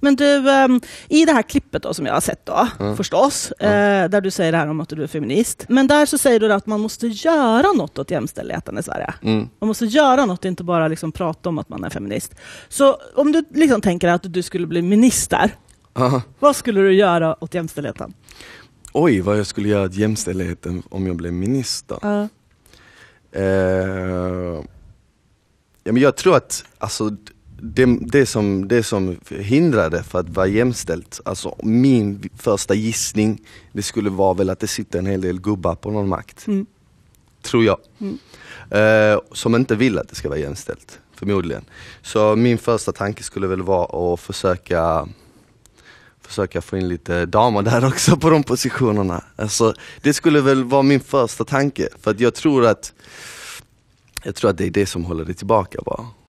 Men du, ehm, i det här klippet då, som jag har sett då, mm. förstås, mm. där du säger det här om att du är feminist. Men där så säger du att man måste göra något åt jämställdheten i Sverige. Mm. Man måste göra något, inte bara liksom prata om att man är feminist. Så om du liksom tänker att du skulle bli minister, Aha. vad skulle du göra åt jämställdheten? Oj, vad jag skulle göra åt jämställdheten om jag blev minister? Uh. Uh, ja, men jag tror att alltså, det, det, som, det som hindrade för att vara jämställt, alltså min första gissning, det skulle vara väl att det sitter en hel del gubbar på någon makt. Mm. Tror jag. Mm. Eh, som inte vill att det ska vara jämställt, förmodligen. Så min första tanke skulle väl vara att försöka försöka få in lite damer där också på de positionerna. Alltså, det skulle väl vara min första tanke, för att jag tror att jag tror att det är det som håller det tillbaka bara.